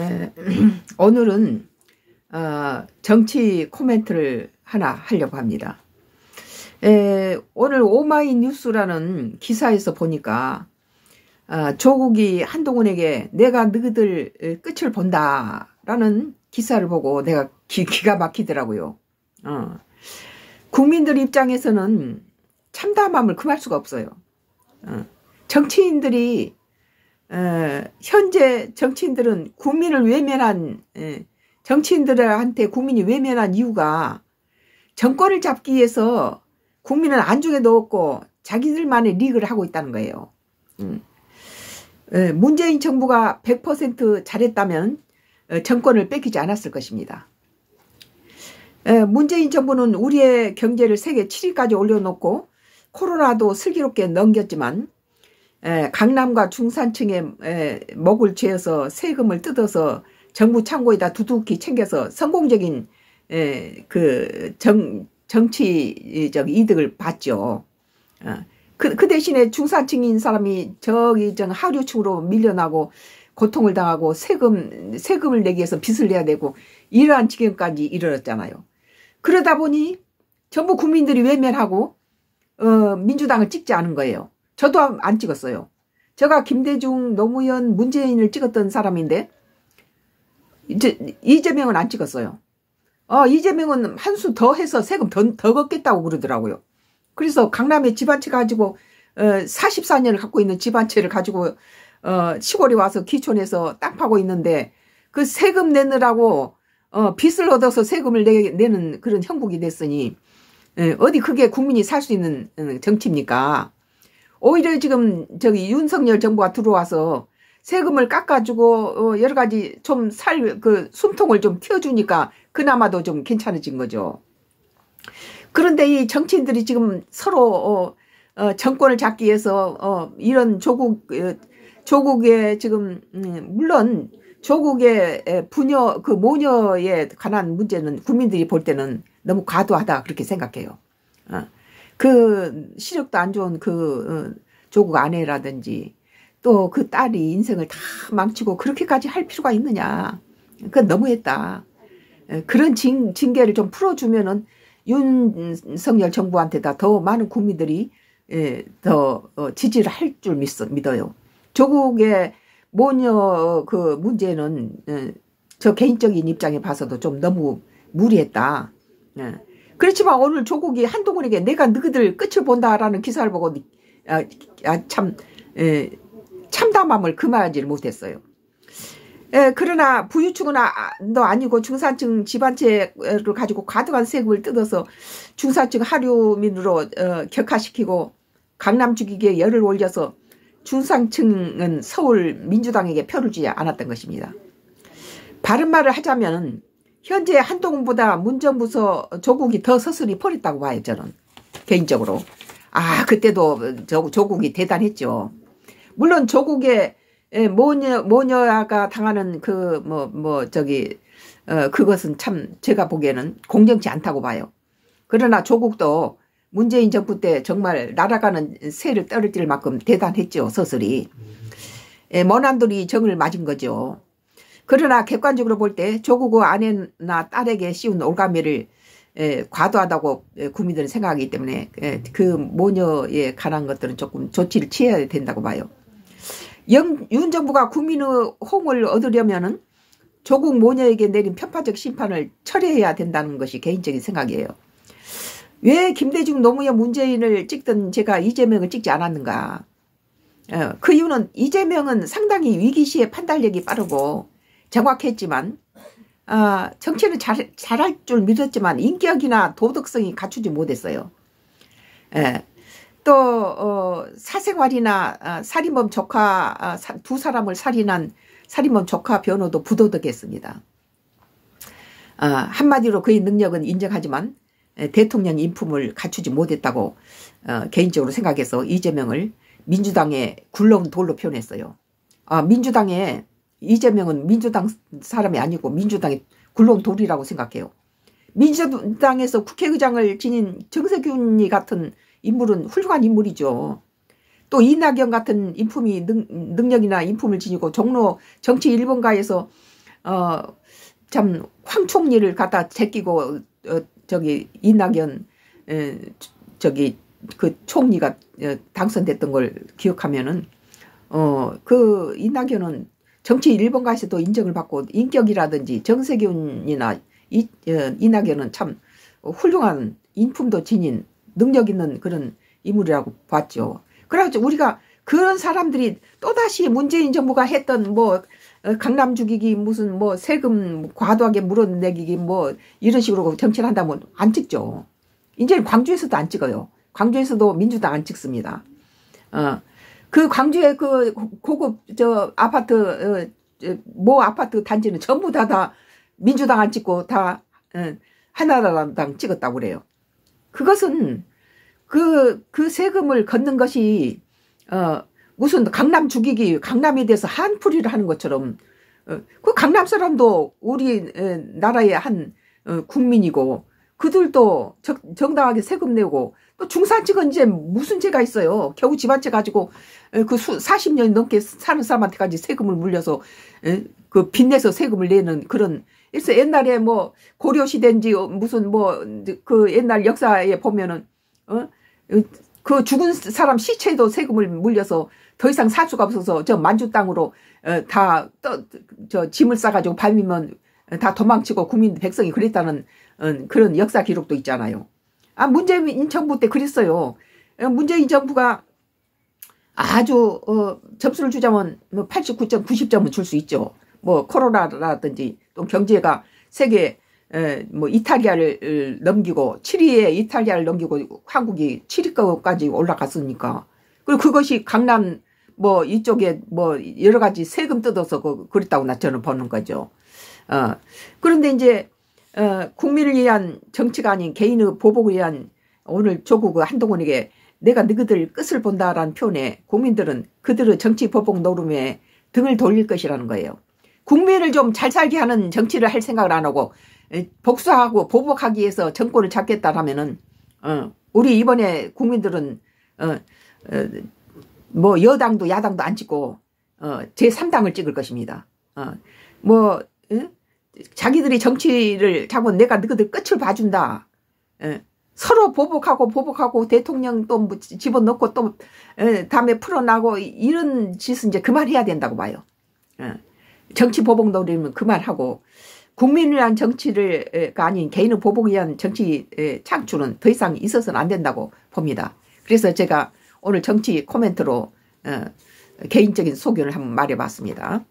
에, 오늘은 어, 정치 코멘트를 하나 하려고 합니다. 에, 오늘 오마이뉴스라는 기사에서 보니까 어, 조국이 한동훈에게 내가 너희들 끝을 본다라는 기사를 보고 내가 기, 가 막히더라고요. 어. 국민들 입장에서는 참담함을 금할 수가 없어요. 어. 정치인들이 어, 현재 정치인들은 국민을 외면한 예, 정치인들한테 국민이 외면한 이유가 정권을 잡기 위해서 국민을 안중에 넣었고 자기들만의 리그를 하고 있다는 거예요. 음. 어, 문재인 정부가 100% 잘했다면 어, 정권을 뺏기지 않았을 것입니다. 문재인 정부는 우리의 경제를 세계 7위까지 올려놓고 코로나도 슬기롭게 넘겼지만 예, 강남과 중산층에 예, 먹을 죄어서 세금을 뜯어서 정부 창고에다 두둑히 챙겨서 성공적인 예, 그 정, 정치적 이득을 봤죠. 어, 그, 그 대신에 중산층인 사람이 저기 저 하류층으로 밀려나고 고통을 당하고 세금 세금을 내기 위해서 빚을 내야 되고 이러한 지경까지 이르렀잖아요. 그러다 보니 전부 국민들이 외면하고 어, 민주당을 찍지 않은 거예요. 저도 안 찍었어요. 제가 김대중, 노무현, 문재인을 찍었던 사람인데 이제 이재명은 안 찍었어요. 어, 이재명은 한 수 더 해서 세금 더, 더 걷겠다고 그러더라고요. 그래서 강남에 집 한 채 가지고 어, 44년을 갖고 있는 집 한 채를 가지고 어, 시골에 와서 기촌에서 땅 파고 있는데 그 세금 내느라고 어, 빚을 얻어서 세금을 내, 내는 그런 형국이 됐으니 에, 예, 어디 그게 국민이 살 수 있는 음, 정치입니까? 오히려 지금 저기 윤석열 정부가 들어와서 세금을 깎아주고 어, 여러 가지 좀 살 그 숨통을 좀튀워주니까 그나마도 좀 괜찮아진 거죠. 그런데 이 정치인들이 지금 서로 어, 어 정권을 잡기 위해서 어, 이런 조국 어, 조국의 지금 음, 물론 조국의 부녀 그 모녀에 관한 문제는 국민들이 볼 때는 너무 과도하다 그렇게 생각해요. 어. 그 시력도 안 좋은 그 어, 조국 아내라든지 또 그 딸이 인생을 다 망치고 그렇게까지 할 필요가 있느냐. 그건 너무했다. 예, 그런 징, 징계를 좀 풀어주면은 윤석열 정부한테 다더 많은 국민들이 예, 더 어, 지지를 할 줄 믿어요. 조국의 모녀 그 문제는 예, 저 개인적인 입장에 봐서도 좀 너무 무리했다. 예. 그렇지만 오늘 조국이 한동훈에게 내가 너희들 끝을 본다라는 기사를 보고 아, 아, 참 참담함을 금하지 못했어요. 에, 그러나 부유층은 아, 너 아니고 중산층 집안채를 가지고 과도한 세금을 뜯어서 중산층 하류민으로 어, 격화시키고 강남 죽이기에 열을 올려서 중산층은 서울 민주당에게 표를 주지 않았던 것입니다. 바른 말을 하자면 현재 한동훈보다 문정부서 조국이 더 서슬이 퍼렸다고 봐요 저는 개인적으로 아 그때도 조, 조국이 대단했죠 물론 조국의 예, 모녀 모녀가 당하는 그 뭐뭐 뭐 저기 어, 그것은 참 제가 보기에는 공정치 않다고 봐요 그러나 조국도 문재인 정부 때 정말 날아가는 새를 떨어뜨릴 만큼 대단했죠 서슬이 예, 모난들이 정을 맞은 거죠. 그러나 객관적으로 볼 때 조국의 아내나 딸에게 씌운 올가미를 예, 과도하다고 예, 국민들은 생각하기 때문에 예, 그 모녀에 관한 것들은 조금 조치를 취해야 된다고 봐요. 영, 윤 정부가 국민의 호응을 얻으려면은 조국 모녀에게 내린 편파적 심판을 철회해야 된다는 것이 개인적인 생각이에요. 왜 김대중 노무현 문재인을 찍던 제가 이재명을 찍지 않았는가. 어, 그 이유는 이재명은 상당히 위기시에 판단력이 빠르고 정확했지만 어, 정치는 잘, 잘할 줄 믿었지만 인격이나 도덕성이 갖추지 못했어요. 예. 또 어, 사생활이나 어, 살인범 조카 어, 사, 두 사람을 살인한 살인범 조카 변호도 부도덕했습니다. 어, 한마디로 그의 능력은 인정하지만 에, 예, 대통령 인품을 갖추지 못했다고 어, 개인적으로 생각해서 이재명을 민주당의 굴러온 돌로 표현했어요. 아, 민주당의 이재명은 민주당 사람이 아니고 민주당의 굴러온 돌이라고 생각해요. 민주당에서 국회의장을 지닌 정세균이 같은 인물은 훌륭한 인물이죠. 또 이낙연 같은 인품이 능, 력이나 인품을 지니고 종로 정치 일본가에서 어, 참 황총리를 갖다 제끼고 어, 저기 이낙연 에, 저기 그 총리가 어, 당선됐던 걸 기억하면은 어 그 이낙연은 정치 1번 가서도 인정을 받고 인격이라든지 정세균이나 이, 어, 이낙연은 참 훌륭한 인품도 지닌 능력 있는 그런 인물이라고 봤죠. 그래가 우리가 그런 사람들이 또다시 문재인 정부가 했던 뭐 어, 강남 죽이기 무슨 뭐 세금 과도하게 물어내기기 뭐 이런 식으로 정치를 한다면 안 찍죠. 이제 광주에서도 안 찍어요. 광주에서도 민주당 안 찍습니다. 어, 그 광주의 그 고급 저 아파트 어, 모 아파트 단지는 전부 다다 다 민주당 안 찍고 다 하나당 어, 찍었다고 그래요. 그것은 그, 그 세금을 걷는 것이, 어, 무슨 강남 죽이기, 강남에 대해서 한풀이를 하는 것처럼, 어, 그 강남 사람도 우리 나라의 한 국민이고, 그들도 정당하게 세금 내고, 그 중산층은 이제 무슨 죄가 있어요. 겨우 집 한 채 가지고 그 수, 40년 넘게 사는 사람한테까지 세금을 물려서 그 빚내서 세금을 내는 그런 그래서 옛날에 뭐 고려시대인지 무슨 뭐 그 옛날 역사에 보면은 어? 그 죽은 사람 시체도 세금을 물려서 더 이상 살 수가 없어서 저 만주 땅으로 다 저 짐을 싸가지고 밟으면 다 도망치고 국민 백성이 그랬다는 어, 그런 역사 기록도 있잖아요. 아, 문재인 정부 때 그랬어요. 어, 문재인 정부가 아주 어, 점수를 주자면 89점, 뭐 90점은 줄 수 있죠. 뭐 코로나라든지 또 경제가 세계 에, 뭐 이탈리아를 넘기고 7위에 이탈리아를 넘기고 한국이 7위까지 올라갔으니까 그리고 그것이 강남 뭐 이쪽에 뭐 여러 가지 세금 뜯어서 그, 그랬다고 나 저는 보는 거죠. 어. 그런데 이제 어, 국민을 위한 정치가 아닌 개인의 보복을 위한 오늘 조국의 그 한동훈에게 내가 너희들 끝을 본다라는 표현에 국민들은 그들의 정치 보복 노름에 등을 돌릴 것이라는 거예요. 국민을 좀 잘 살게 하는 정치를 할 생각을 안 하고 복수하고 보복하기 위해서 정권을 잡겠다라면은 어, 우리 이번에 국민들은 어, 어, 뭐 여당도 야당도 안 찍고 어, 제3당을 찍을 것입니다. 어, 뭐 자기들이 정치를 자고 내가 너희들 끝을 봐준다. 에. 예. 서로 보복하고 보복하고 대통령 또 뭐 집어넣고 또 에, 예, 다음에 풀어나고 이런 짓은 이제 그만해야 된다고 봐요. 에. 예. 정치 보복 노리면 그만하고 국민을 위한 정치를 아닌 개인을 보복을 위한 정치 창출은 더 이상 있어서는 안 된다고 봅니다. 그래서 제가 오늘 정치 코멘트로 어, 개인적인 소견을 한번 말해봤습니다.